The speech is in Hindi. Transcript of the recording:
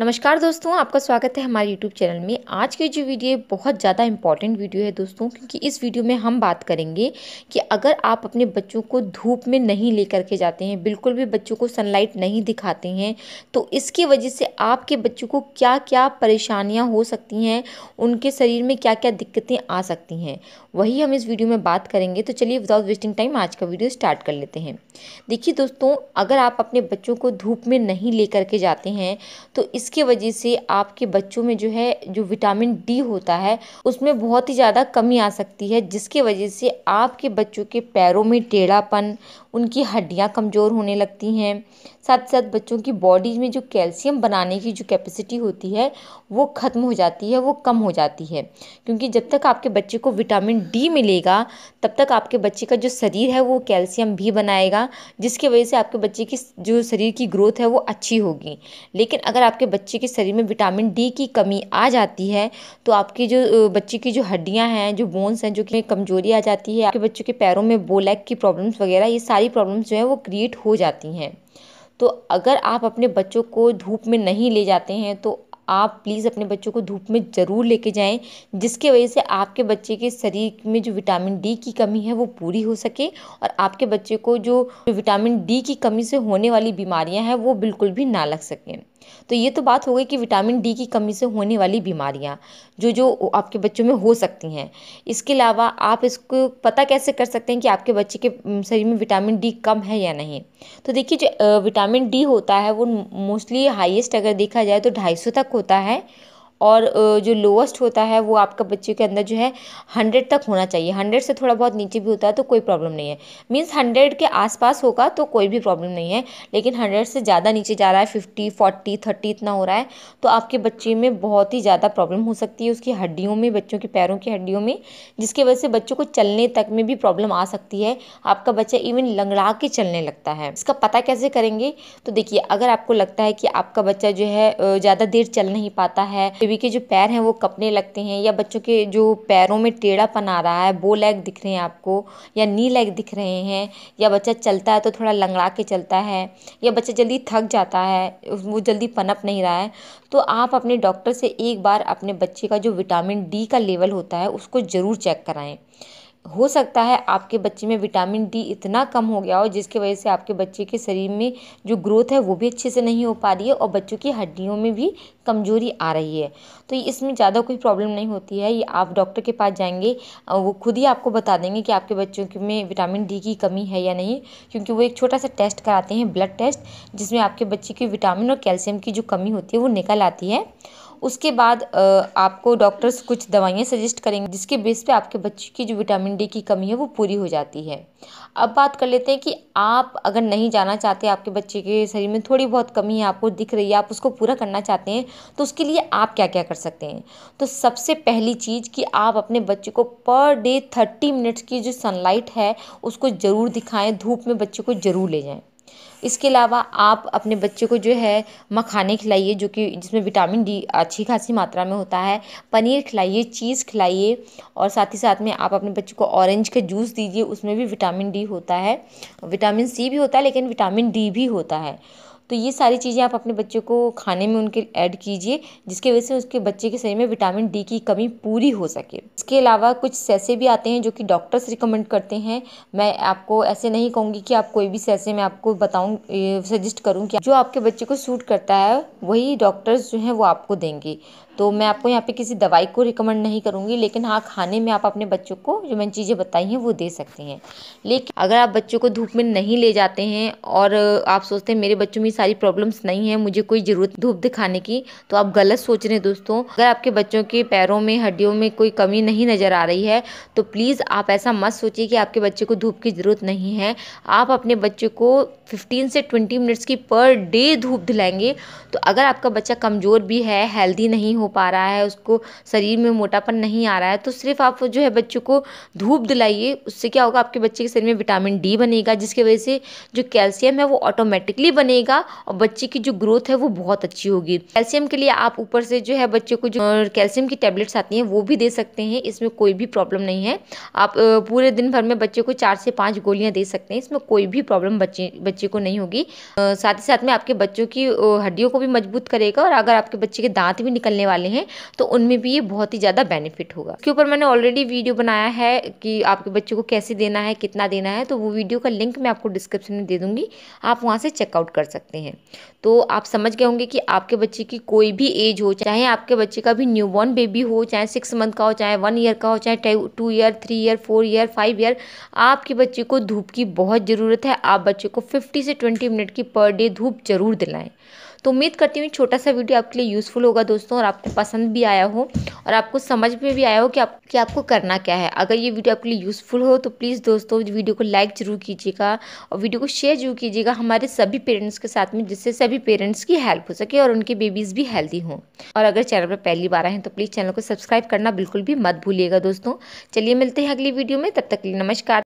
नमस्कार दोस्तों आपका स्वागत है हमारे यूट्यूब चैनल में आज की जो वीडियो बहुत ज़्यादा इम्पॉर्टेंट वीडियो है दोस्तों क्योंकि इस वीडियो में हम बात करेंगे कि अगर आप अपने बच्चों को धूप में नहीं लेकर के जाते हैं बिल्कुल भी बच्चों को सनलाइट नहीं दिखाते हैं तो इसकी वजह से आपके बच्चों को क्या क्या परेशानियाँ हो सकती हैं उनके शरीर में क्या क्या दिक्कतें आ सकती हैं वही हम इस वीडियो में बात करेंगे तो चलिए विदाउट वेस्टिंग टाइम आज का वीडियो स्टार्ट कर लेते हैं देखिए दोस्तों अगर आप अपने बच्चों को धूप में नहीं ले के जाते हैं तो इस जिसकी वजह से आपके बच्चों में जो है जो विटामिन डी होता है उसमें बहुत ही ज़्यादा कमी आ सकती है जिसके वजह से आपके बच्चों के पैरों में टेढ़ापन उनकी हड्डियाँ कमज़ोर होने लगती हैं साथ साथ बच्चों की बॉडी में जो कैल्शियम बनाने की जो कैपेसिटी होती है वो ख़त्म हो जाती है वो कम हो जाती है क्योंकि जब तक आपके बच्चे को विटामिन डी मिलेगा तब तक आपके बच्चे का जो शरीर है वो कैल्शियम भी बनाएगा जिसकी वजह से आपके बच्चे की जो शरीर की ग्रोथ है वो अच्छी होगी लेकिन अगर आपके बच्चे के शरीर में विटामिन डी की कमी आ जाती है तो आपकी जो बच्चे की जो हड्डियाँ हैं जो बोन्स हैं जो कि कमजोरी आ जाती है आपके बच्चों के पैरों में बोलैक की प्रॉब्लम्स वगैरह ये सारी प्रॉब्लम्स जो हैं वो क्रिएट हो जाती हैं तो अगर आप अपने बच्चों को धूप में नहीं ले जाते हैं तो आप प्लीज़ अपने बच्चों को धूप में ज़रूर लेके जाएं जिसके वजह से आपके बच्चे के शरीर में जो विटामिन डी की कमी है वो पूरी हो सके और आपके बच्चे को जो विटामिन डी की कमी से होने वाली बीमारियां हैं वो बिल्कुल भी ना लग सकें तो ये तो बात हो गई कि विटामिन डी की कमी से होने वाली बीमारियाँ जो जो आपके बच्चों में हो सकती हैं इसके अलावा आप इसको पता कैसे कर सकते हैं कि आपके बच्चे के शरीर में विटामिन डी कम है या नहीं तो देखिए जो विटामिन डी होता है वो मोस्टली हाइएस्ट अगर देखा जाए तो ढाई तक होता है और जो लोवेस्ट होता है वो आपका बच्चे के अंदर जो है हंड्रेड तक होना चाहिए हंड्रेड से थोड़ा बहुत नीचे भी होता है तो कोई प्रॉब्लम नहीं है मीन्स हंड्रेड के आसपास होगा तो कोई भी प्रॉब्लम नहीं है लेकिन हंड्रेड से ज़्यादा नीचे जा रहा है फिफ्टी फोर्टी थर्टी इतना हो रहा है तो आपके बच्चे में बहुत ही ज़्यादा प्रॉब्लम हो सकती है उसकी हड्डियों में बच्चों के पैरों की हड्डियों में जिसकी वजह से बच्चों को चलने तक में भी प्रॉब्लम आ सकती है आपका बच्चा इवन लंगड़ा के चलने लगता है इसका पता कैसे करेंगे तो देखिए अगर आपको लगता है कि आपका बच्चा जो है ज़्यादा देर चल नहीं पाता है बेबी के जो पैर हैं वो कपने लगते हैं या बच्चों के जो पैरों में टेढ़ापन आ रहा है वो लेग दिख रहे हैं आपको या नी लेग दिख रहे हैं या बच्चा चलता है तो थोड़ा लंगड़ा के चलता है या बच्चा जल्दी थक जाता है वो जल्दी पनप नहीं रहा है तो आप अपने डॉक्टर से एक बार अपने बच्चे का जो विटामिन डी का लेवल होता है उसको ज़रूर चेक कराएँ हो सकता है आपके बच्चे में विटामिन डी इतना कम हो गया हो जिसकी वजह से आपके बच्चे के शरीर में जो ग्रोथ है वो भी अच्छे से नहीं हो पा रही है और बच्चों की हड्डियों में भी कमज़ोरी आ रही है तो इसमें ज़्यादा कोई प्रॉब्लम नहीं होती है ये आप डॉक्टर के पास जाएंगे वो खुद ही आपको बता देंगे कि आपके बच्चों में विटामिन डी की कमी है या नहीं क्योंकि वो एक छोटा सा टेस्ट कराते हैं ब्लड टेस्ट जिसमें आपके बच्चे की विटामिन और कैल्शियम की जो कमी होती है वो निकल आती है उसके बाद आपको डॉक्टर्स कुछ दवाइयाँ सजेस्ट करेंगे जिसके बेस पे आपके बच्चे की जो विटामिन डी की कमी है वो पूरी हो जाती है अब बात कर लेते हैं कि आप अगर नहीं जाना चाहते आपके बच्चे के शरीर में थोड़ी बहुत कमी है आपको दिख रही है आप उसको पूरा करना चाहते हैं तो उसके लिए आप क्या क्या कर सकते हैं तो सबसे पहली चीज़ कि आप अपने बच्चे को पर डे थर्टी मिनट्स की जो सनलाइट है उसको ज़रूर दिखाएँ धूप में बच्चे को ज़रूर ले जाएँ इसके अलावा आप अपने बच्चे को जो है मखाने खिलाइए जो कि जिसमें विटामिन डी अच्छी खासी मात्रा में होता है पनीर खिलाइए चीज़ खिलाइए और साथ ही साथ में आप अपने बच्चे को ऑरेंज का जूस दीजिए उसमें भी विटामिन डी होता है विटामिन सी भी होता है लेकिन विटामिन डी भी होता है तो ये सारी चीज़ें आप अपने बच्चों को खाने में उनके ऐड कीजिए जिसकी वजह से उसके बच्चे के शरीर में विटामिन डी की कमी पूरी हो सके इसके अलावा कुछ सैसे भी आते हैं जो कि डॉक्टर्स रिकमेंड करते हैं मैं आपको ऐसे नहीं कहूँगी कि आप कोई भी सैसे मैं आपको बताऊँ सजेस्ट करूँ कि जो आपके बच्चे को सूट करता है वही डॉक्टर्स जो हैं वो आपको देंगे तो मैं आपको यहाँ पे किसी दवाई को रिकमेंड नहीं करूँगी लेकिन हाँ खाने में आप अपने बच्चों को जो मैंने चीज़ें बताई हैं वो दे सकते हैं लेकिन अगर आप बच्चों को धूप में नहीं ले जाते हैं और आप सोचते हैं मेरे बच्चों में सारी प्रॉब्लम्स नहीं है मुझे कोई ज़रूरत धूप दिखाने की तो आप गलत सोच रहे हैं दोस्तों अगर आपके बच्चों के पैरों में हड्डियों में कोई कमी नहीं नज़र आ रही है तो प्लीज़ आप ऐसा मत सोचिए कि आपके बच्चे को धूप की ज़रूरत नहीं है आप अपने बच्चे को फिफ्टीन से ट्वेंटी मिनट्स की पर डे धूप दिलाएंगे तो अगर आपका बच्चा कमज़ोर भी है हेल्दी नहीं हो हो पा रहा है उसको शरीर में मोटापन नहीं आ रहा है तो सिर्फ आप जो है बच्चों को धूप दिलाइए उससे क्या होगा आपके बच्चे के शरीर में विटामिन डी बनेगा जिसकी वजह से जो कैल्शियम है वो ऑटोमेटिकली बनेगा और बच्चे की जो ग्रोथ है वो बहुत अच्छी होगी कैल्शियम के लिए आप ऊपर से जो है बच्चे को जो कैल्शियम की टैबलेट्स आती हैं वो भी दे सकते हैं इसमें कोई भी प्रॉब्लम नहीं है आप पूरे दिन भर में बच्चे को चार से पाँच गोलियाँ दे सकते हैं इसमें कोई भी प्रॉब्लम बच्चे बच्चे को नहीं होगी साथ ही साथ में आपके बच्चों की हड्डियों को भी मजबूत करेगा और अगर आपके बच्चे के दांत भी निकलने वाले वाले हैं तो उनमें भी ये बहुत ही ज़्यादा बेनिफिट होगा इसके ऊपर मैंने ऑलरेडी वीडियो बनाया है कि आपके बच्चों को कैसे देना है कितना देना है तो वो वीडियो का लिंक मैं आपको डिस्क्रिप्शन में दे दूँगी आप वहाँ से चेकआउट कर सकते हैं तो आप समझ गए होंगे कि आपके बच्चे की कोई भी एज हो चाहे आपके बच्चे का भी न्यू बॉर्न बेबी हो चाहे सिक्स मंथ का हो चाहे वन ईयर का हो चाहे two year three year four year five year आपके बच्चे को धूप की बहुत ज़रूरत है आप बच्चे को फिफ्टी से ट्वेंटी मिनट की पर डे धूप जरूर दिलाएं तो उम्मीद करती हूँ छोटा सा वीडियो आपके लिए यूज़फुल होगा दोस्तों और आपको पसंद भी आया हो और आपको समझ में भी आया हो कि आप कि आपको करना क्या है अगर ये वीडियो आपके लिए यूज़फुल हो तो प्लीज़ दोस्तों वीडियो को लाइक ज़रूर कीजिएगा और वीडियो को शेयर जरूर कीजिएगा हमारे सभी पेरेंट्स के साथ में जिससे सभी पेरेंट्स की हेल्प हो सके और उनके बेबीज़ भी हेल्दी हों और अगर चैनल पर पहली बार आए तो प्लीज़ चैनल को सब्सक्राइब करना बिल्कुल भी मत भूलिएगा दोस्तों चलिए मिलते हैं अगली वीडियो में तब तक के लिए नमस्कार